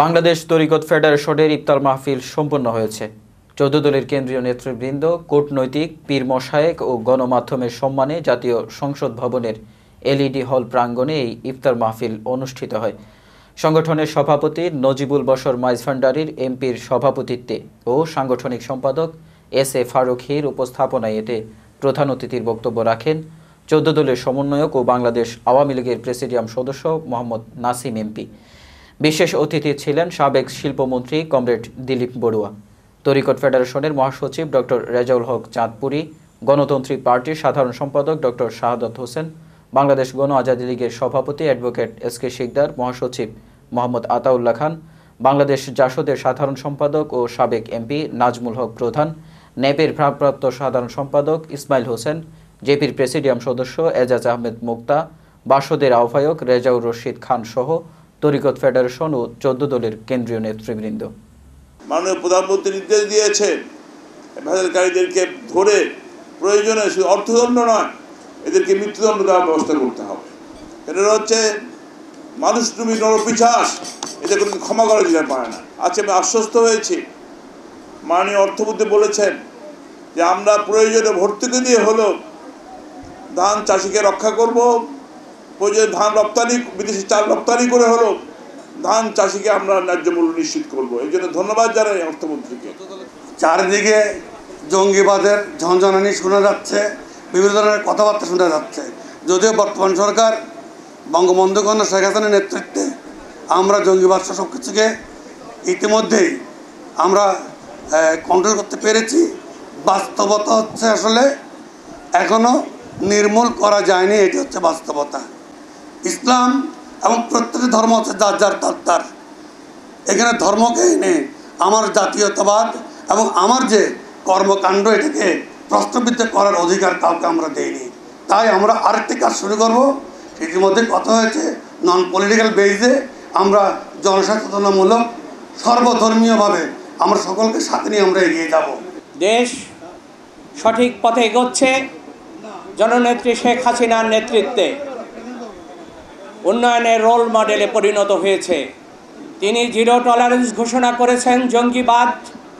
বাংলাদেশ তরিকত ফেডারেশনের ইফতার মাহফিল সম্পন্ন হয়েছে চৌদ্দ দলের কেন্দ্রীয় নেতৃবৃন্দ কূটনৈতিক পীর মশায়েক ও গণমাধ্যমের সম্মানে জাতীয় সংসদ ভবনের এলইডি হল প্রাঙ্গণে এই ইফতার মাহফিল অনুষ্ঠিত হয় সংগঠনের সভাপতি নজিবুল বসর মাইজভান্ডারির এমপির সভাপতিত্বে ও সাংগঠনিক সম্পাদক এস এ ফারুক হির উপস্থাপনায় এতে প্রধান অতিথির বক্তব্য রাখেন চৌদ্দ দলের সমন্বয়ক ও বাংলাদেশ আওয়ামী লীগের প্রেসিডিয়াম সদস্য মোহাম্মদ নাসিম এমপি বিশেষ অতিথি ছিলেন সাবেক শিল্পমন্ত্রী কমরেড দিলীপ বড়ুয়া তরিকট ফেডারেশনের মহাসচিব ডক্টর রেজাউল হক চাঁদপুরি গণতান্ত্রিক পার্টির সাধারণ সম্পাদক ডক্টর শাহাদত হোসেন বাংলাদেশ গণ আজাদী লীগের সভাপতি অ্যাডভোকেট এস কে শিকদার মহাসচিব মোহাম্মদ আতাউল্লাহ খান বাংলাদেশ জাসদের সাধারণ সম্পাদক ও সাবেক এমপি নাজমুল হক প্রধান ন্যাপের ভারপ্রাপ্ত সাধারণ সম্পাদক ইসমাইল হোসেন জেপির প্রেসিডিয়াম সদস্য এজাজ আহমেদ মুক্তা বাসদের আহ্বায়ক রেজাউর রশিদ খান সহ তরিকত ফেডারেশন ও চোদ্দ দলের কেন্দ্রীয় নেতৃবৃন্দ মাননীয় প্রধানমন্ত্রী নির্দেশ দিয়েছেন ভেজালকারীদেরকে ধরে প্রয়োজনে শুধু অর্থদণ্ড নয় এদেরকে মৃত্যুদণ্ড দেওয়ার ব্যবস্থা করতে হবে এটা হচ্ছে মানুষ তুমি নরপিছাস এদের কোনো ক্ষমা করা যেতে পারে না আজকে আমি আশ্বস্ত হয়েছি মাননীয় অর্থমন্ত্রী বলেছেন যে আমরা প্রয়োজনে ভর্তুকি দিয়ে হলেও ধান চাষিকে রক্ষা করব প্রয়োজনে ধান রপ্তানি বিদেশি চাল রপ্তানি করে হলো ধান চাষিকে আমরা ন্যায্য মূল্য নিশ্চিত করবো এই জন্য ধন্যবাদ জানাই অর্থমন্ত্রীকে চারিদিকে জঙ্গিবাদের ঝনঝনানি শোনা যাচ্ছে বিভিন্ন ধরনের কথাবার্তা শোনা যাচ্ছে যদিও বর্তমান সরকার বঙ্গবন্ধু কন্যা শেখ হাসিনের নেতৃত্বে আমরা জঙ্গিবাদ সব কিছুকে ইতিমধ্যেই আমরা কন্ট্রোল করতে পেরেছি বাস্তবতা হচ্ছে আসলে এখনও নির্মূল করা যায়নি এটি হচ্ছে বাস্তবতা ইসলাম এবং প্রত্যেকটি ধর্ম আছে যার যার তার তার এখানে ধর্মকে এনে আমার জাতীয়তাবাদ এবং আমার যে কর্মকাণ্ড এটাকে প্রশ্নবিদ্ধ করার অধিকার কাউকে আমরা দেইনি তাই আমরা আরেকটি কাজ শুরু করব ইতিমধ্যে কথা হয়েছে নন পলিটিক্যাল বেসে আমরা জনসচেতনামূলক সর্বধর্মীয়ভাবে আমরা সকলকে সাথে নিয়ে আমরা এগিয়ে যাব দেশ সঠিক পথে এগোচ্ছে জননেত্রী শেখ হাসিনার নেতৃত্বে উন্নয়নের রোল মডেলে পরিণত হয়েছে তিনি জিরো টলারেন্স ঘোষণা করেছেন জঙ্গিবাদ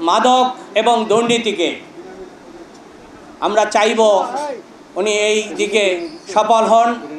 মাদক এবং দুর্নীতিকে আমরা চাইব উনি এই দিকে সফল হন